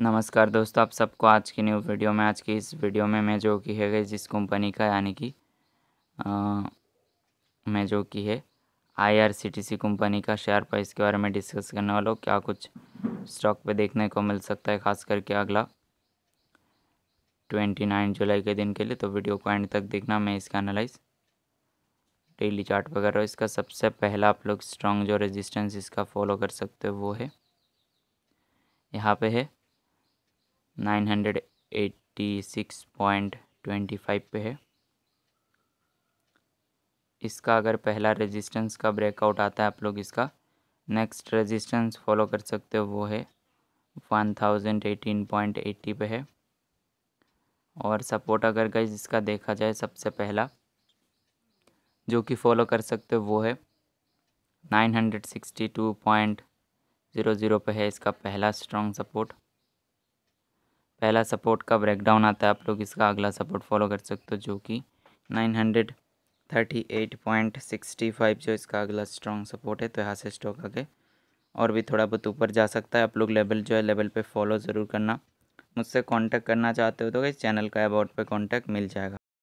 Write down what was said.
नमस्कार दोस्तों आप सबको आज की न्यू वीडियो में आज की इस वीडियो में मैं जो की है जिस कंपनी का यानी कि मैं जो की है आईआरसीटीसी कंपनी का शेयर प्राइस के बारे में डिस्कस करने वाला हूँ क्या कुछ स्टॉक पे देखने को मिल सकता है खास करके अगला ट्वेंटी नाइन जुलाई के दिन के लिए तो वीडियो को एंड तक देखना मैं इसका एनालाइज डेली चार्ट कर रहा हूँ इसका सबसे पहला आप लोग स्ट्रॉन्ग जो रेजिस्टेंस इसका फॉलो कर सकते हो वो है यहाँ पे है nine hundred eighty six point twenty five पे है इसका अगर पहला रेजिस्टेंस का ब्रेकआउट आता है आप लोग इसका नेक्स्ट रेजिस्टेंस फॉलो कर सकते हो वो है one thousand eighteen point eighty पे है और सपोर्ट अगर गई इसका देखा जाए सबसे पहला जो कि फॉलो कर सकते हो वो है nine hundred sixty two point zero zero पे है इसका पहला स्ट्रॉन्ग सपोर्ट पहला सपोर्ट का ब्रेकडाउन आता है आप लोग इसका अगला सपोर्ट फॉलो कर सकते हो जो कि nine hundred thirty eight point sixty five जो इसका अगला स्ट्रॉन्ग सपोर्ट है तो यहाँ से स्टॉक आगे और भी थोड़ा बहुत ऊपर जा सकता है आप लोग लेवल जो है लेवल पे फॉलो ज़रूर करना मुझसे कांटेक्ट करना चाहते हो तो इस चैनल का अबाउट पे कांटेक्ट मिल जाएगा